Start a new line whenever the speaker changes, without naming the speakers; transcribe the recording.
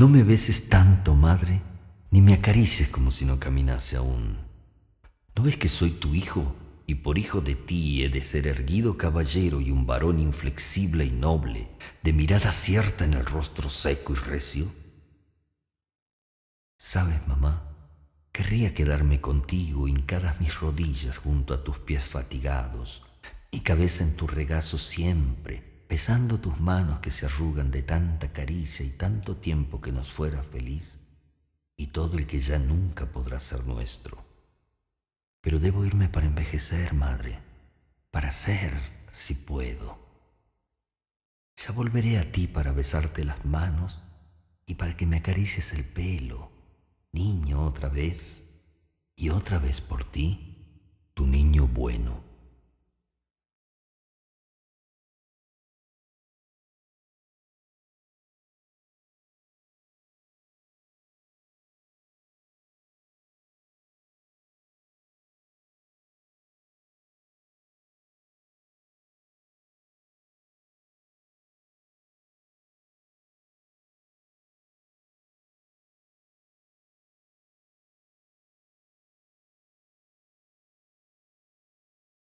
No me beses tanto, madre, ni me acarices
como si no caminase aún. ¿No ves que soy tu hijo? Y por hijo de ti he de ser erguido caballero y un varón inflexible y noble, de mirada cierta en el rostro seco y recio. Sabes, mamá, querría quedarme contigo hincadas mis rodillas junto a tus pies fatigados, y cabeza en tu regazo siempre, besando tus manos que se arrugan de tanta caricia y tanto tiempo que nos fuera feliz, y todo el que ya nunca podrá ser nuestro. Pero debo irme para envejecer, madre, para ser, si puedo. Ya volveré a ti para besarte las manos y para que me acaricies el pelo, niño, otra
vez, y otra vez por ti, tu niño bueno.